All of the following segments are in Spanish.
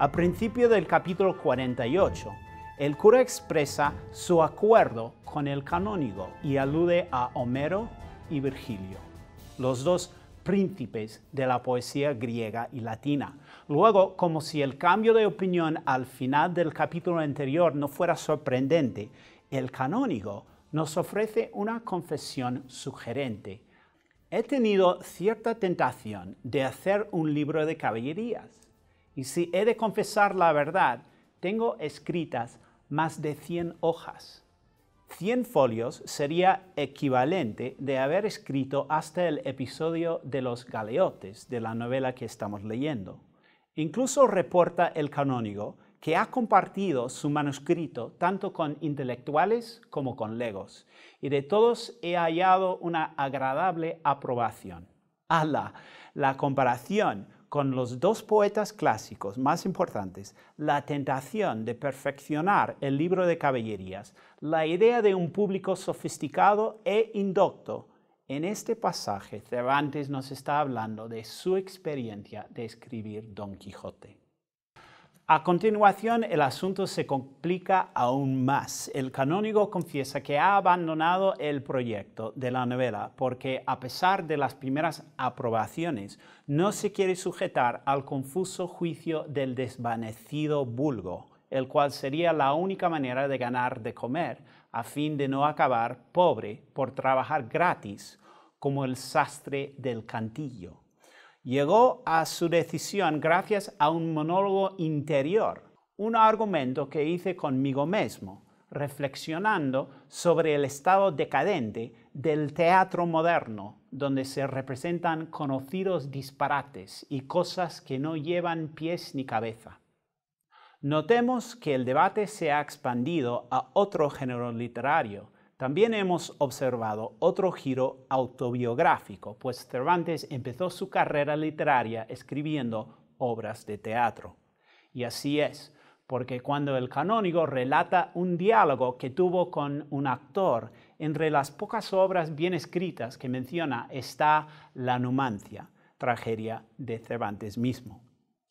Al principio del capítulo 48, el cura expresa su acuerdo con el canónigo y alude a Homero y Virgilio, los dos príncipes de la poesía griega y latina. Luego, como si el cambio de opinión al final del capítulo anterior no fuera sorprendente, el canónigo nos ofrece una confesión sugerente. He tenido cierta tentación de hacer un libro de caballerías y si he de confesar la verdad, tengo escritas más de 100 hojas. 100 folios sería equivalente de haber escrito hasta el episodio de los galeotes de la novela que estamos leyendo. Incluso reporta el canónigo que ha compartido su manuscrito tanto con intelectuales como con legos, y de todos he hallado una agradable aprobación. ¡Hala! La comparación con los dos poetas clásicos más importantes la tentación de perfeccionar el libro de caballerías, la idea de un público sofisticado e indocto, en este pasaje Cervantes nos está hablando de su experiencia de escribir Don Quijote. A continuación, el asunto se complica aún más. El canónigo confiesa que ha abandonado el proyecto de la novela porque, a pesar de las primeras aprobaciones, no se quiere sujetar al confuso juicio del desvanecido vulgo, el cual sería la única manera de ganar de comer, a fin de no acabar pobre por trabajar gratis como el sastre del cantillo llegó a su decisión gracias a un monólogo interior, un argumento que hice conmigo mismo, reflexionando sobre el estado decadente del teatro moderno, donde se representan conocidos disparates y cosas que no llevan pies ni cabeza. Notemos que el debate se ha expandido a otro género literario, también hemos observado otro giro autobiográfico, pues Cervantes empezó su carrera literaria escribiendo obras de teatro. Y así es, porque cuando el canónigo relata un diálogo que tuvo con un actor, entre las pocas obras bien escritas que menciona está La Numancia, tragedia de Cervantes mismo.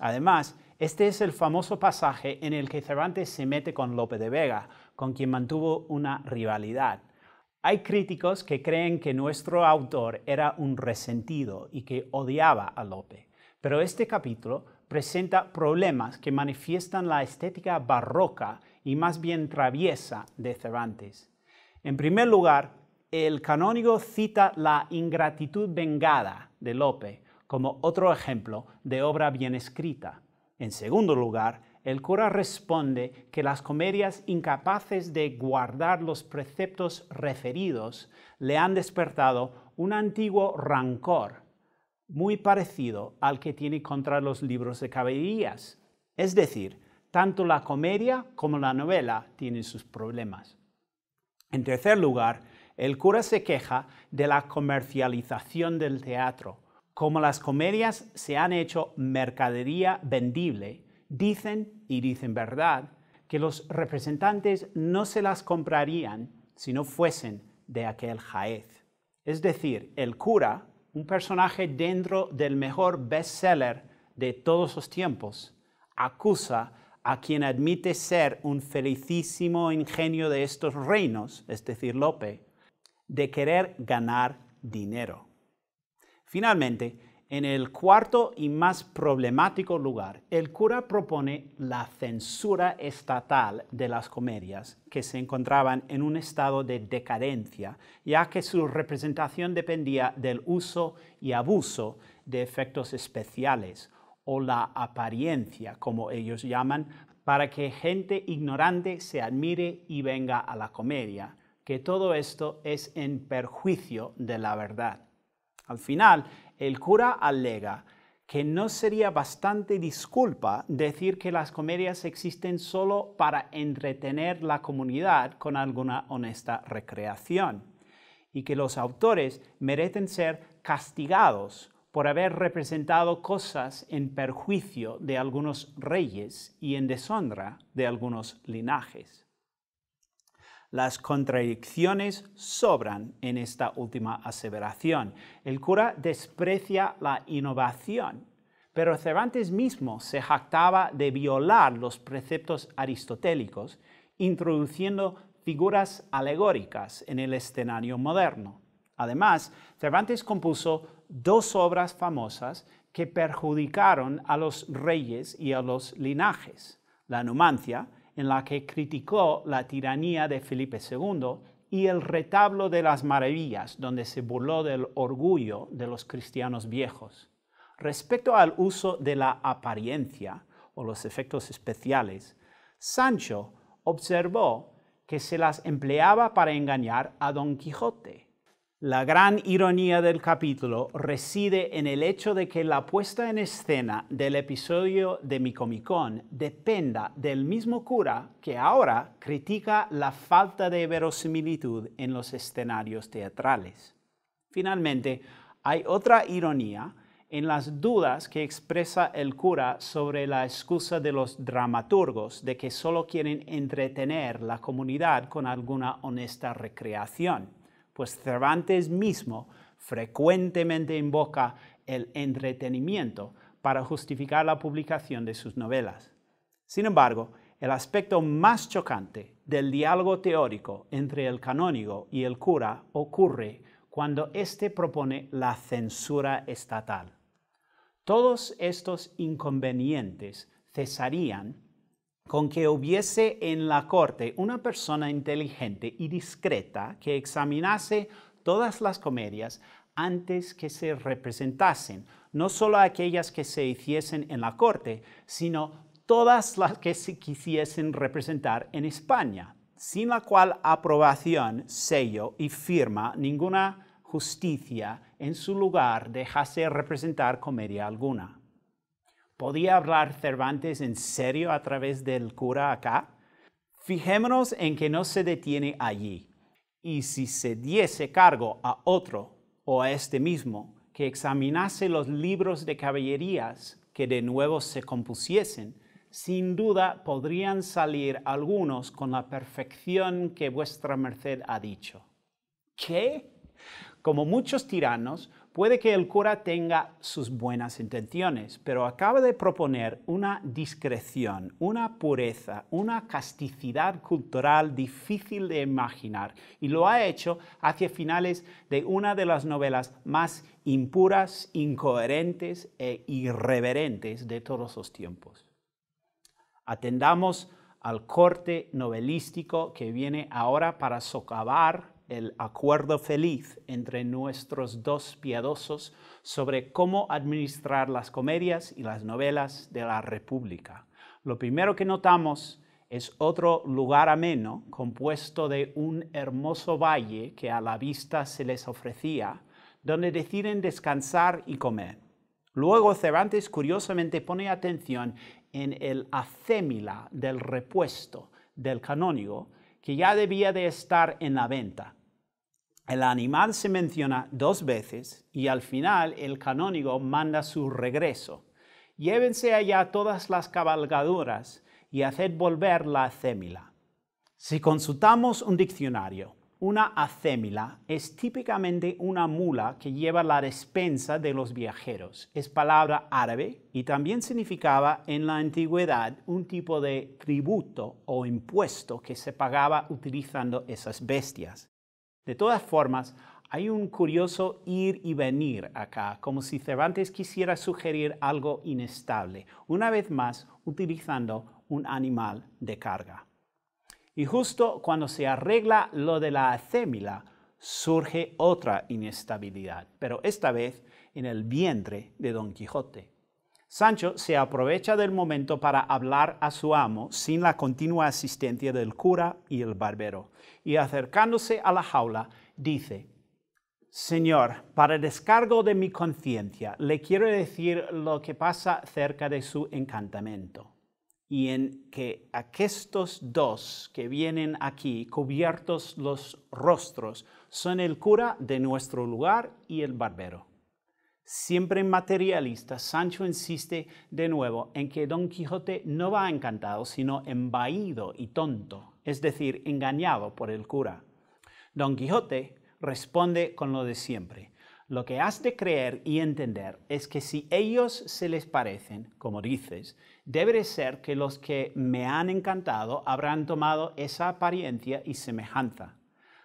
Además, este es el famoso pasaje en el que Cervantes se mete con Lope de Vega, con quien mantuvo una rivalidad. Hay críticos que creen que nuestro autor era un resentido y que odiaba a Lope, pero este capítulo presenta problemas que manifiestan la estética barroca y más bien traviesa de Cervantes. En primer lugar, el canónigo cita la ingratitud vengada de Lope como otro ejemplo de obra bien escrita, en segundo lugar, el cura responde que las comedias incapaces de guardar los preceptos referidos le han despertado un antiguo rancor, muy parecido al que tiene contra los libros de caballerías. Es decir, tanto la comedia como la novela tienen sus problemas. En tercer lugar, el cura se queja de la comercialización del teatro como las comedias se han hecho mercadería vendible, dicen, y dicen verdad, que los representantes no se las comprarían si no fuesen de aquel Jaez. Es decir, el cura, un personaje dentro del mejor bestseller de todos los tiempos, acusa a quien admite ser un felicísimo ingenio de estos reinos, es decir, Lope, de querer ganar dinero. Finalmente, en el cuarto y más problemático lugar, el cura propone la censura estatal de las comedias, que se encontraban en un estado de decadencia, ya que su representación dependía del uso y abuso de efectos especiales o la apariencia, como ellos llaman, para que gente ignorante se admire y venga a la comedia, que todo esto es en perjuicio de la verdad. Al final, el cura alega que no sería bastante disculpa decir que las comedias existen solo para entretener la comunidad con alguna honesta recreación y que los autores merecen ser castigados por haber representado cosas en perjuicio de algunos reyes y en deshonra de algunos linajes. Las contradicciones sobran en esta última aseveración. El cura desprecia la innovación, pero Cervantes mismo se jactaba de violar los preceptos aristotélicos, introduciendo figuras alegóricas en el escenario moderno. Además, Cervantes compuso dos obras famosas que perjudicaron a los reyes y a los linajes, la Numancia en la que criticó la tiranía de Felipe II y el retablo de las maravillas, donde se burló del orgullo de los cristianos viejos. Respecto al uso de la apariencia o los efectos especiales, Sancho observó que se las empleaba para engañar a Don Quijote, la gran ironía del capítulo reside en el hecho de que la puesta en escena del episodio de Micomicón dependa del mismo cura que ahora critica la falta de verosimilitud en los escenarios teatrales. Finalmente, hay otra ironía en las dudas que expresa el cura sobre la excusa de los dramaturgos de que solo quieren entretener la comunidad con alguna honesta recreación pues Cervantes mismo frecuentemente invoca el entretenimiento para justificar la publicación de sus novelas. Sin embargo, el aspecto más chocante del diálogo teórico entre el canónigo y el cura ocurre cuando éste propone la censura estatal. Todos estos inconvenientes cesarían con que hubiese en la corte una persona inteligente y discreta que examinase todas las comedias antes que se representasen, no solo aquellas que se hiciesen en la corte, sino todas las que se quisiesen representar en España, sin la cual aprobación, sello y firma ninguna justicia en su lugar dejase representar comedia alguna. ¿Podía hablar Cervantes en serio a través del cura acá? Fijémonos en que no se detiene allí. Y si se diese cargo a otro o a este mismo que examinase los libros de caballerías que de nuevo se compusiesen, sin duda podrían salir algunos con la perfección que vuestra merced ha dicho. ¿Qué? Como muchos tiranos, Puede que el cura tenga sus buenas intenciones, pero acaba de proponer una discreción, una pureza, una casticidad cultural difícil de imaginar, y lo ha hecho hacia finales de una de las novelas más impuras, incoherentes e irreverentes de todos los tiempos. Atendamos al corte novelístico que viene ahora para socavar el acuerdo feliz entre nuestros dos piadosos sobre cómo administrar las comedias y las novelas de la República. Lo primero que notamos es otro lugar ameno compuesto de un hermoso valle que a la vista se les ofrecía, donde deciden descansar y comer. Luego Cervantes curiosamente pone atención en el acémila del repuesto del canónigo, que ya debía de estar en la venta. El animal se menciona dos veces y al final el canónigo manda su regreso. Llévense allá todas las cabalgaduras y haced volver la acémila. Si consultamos un diccionario, una acémila es típicamente una mula que lleva la despensa de los viajeros. Es palabra árabe y también significaba en la antigüedad un tipo de tributo o impuesto que se pagaba utilizando esas bestias. De todas formas, hay un curioso ir y venir acá, como si Cervantes quisiera sugerir algo inestable, una vez más utilizando un animal de carga. Y justo cuando se arregla lo de la acémila, surge otra inestabilidad, pero esta vez en el vientre de Don Quijote. Sancho se aprovecha del momento para hablar a su amo sin la continua asistencia del cura y el barbero, y acercándose a la jaula, dice, Señor, para descargo de mi conciencia, le quiero decir lo que pasa cerca de su encantamiento» y en que aquestos dos que vienen aquí, cubiertos los rostros, son el cura de nuestro lugar y el barbero. Siempre materialista, Sancho insiste de nuevo en que Don Quijote no va encantado, sino embaído y tonto, es decir, engañado por el cura. Don Quijote responde con lo de siempre lo que has de creer y entender es que si ellos se les parecen, como dices, debe ser que los que me han encantado habrán tomado esa apariencia y semejanza,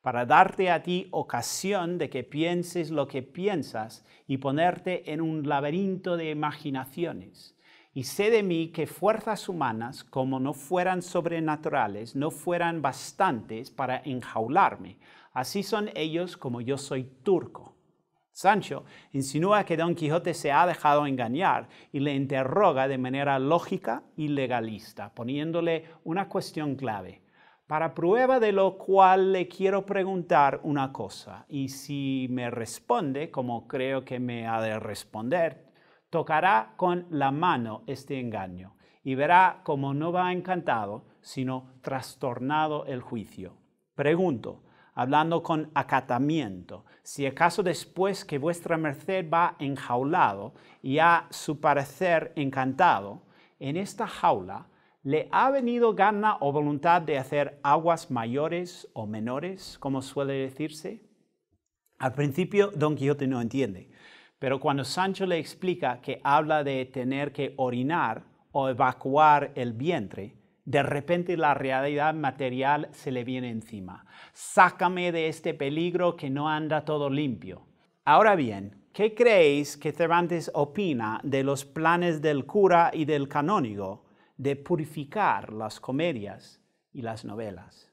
para darte a ti ocasión de que pienses lo que piensas y ponerte en un laberinto de imaginaciones. Y sé de mí que fuerzas humanas, como no fueran sobrenaturales, no fueran bastantes para enjaularme. Así son ellos como yo soy turco. Sancho insinúa que Don Quijote se ha dejado engañar y le interroga de manera lógica y legalista, poniéndole una cuestión clave. Para prueba de lo cual le quiero preguntar una cosa, y si me responde como creo que me ha de responder, tocará con la mano este engaño y verá cómo no va encantado, sino trastornado el juicio. Pregunto, hablando con acatamiento. Si acaso después que vuestra merced va enjaulado y a su parecer encantado, en esta jaula le ha venido gana o voluntad de hacer aguas mayores o menores, como suele decirse? Al principio Don Quijote no entiende, pero cuando Sancho le explica que habla de tener que orinar o evacuar el vientre, de repente la realidad material se le viene encima. Sácame de este peligro que no anda todo limpio. Ahora bien, ¿qué creéis que Cervantes opina de los planes del cura y del canónigo de purificar las comedias y las novelas?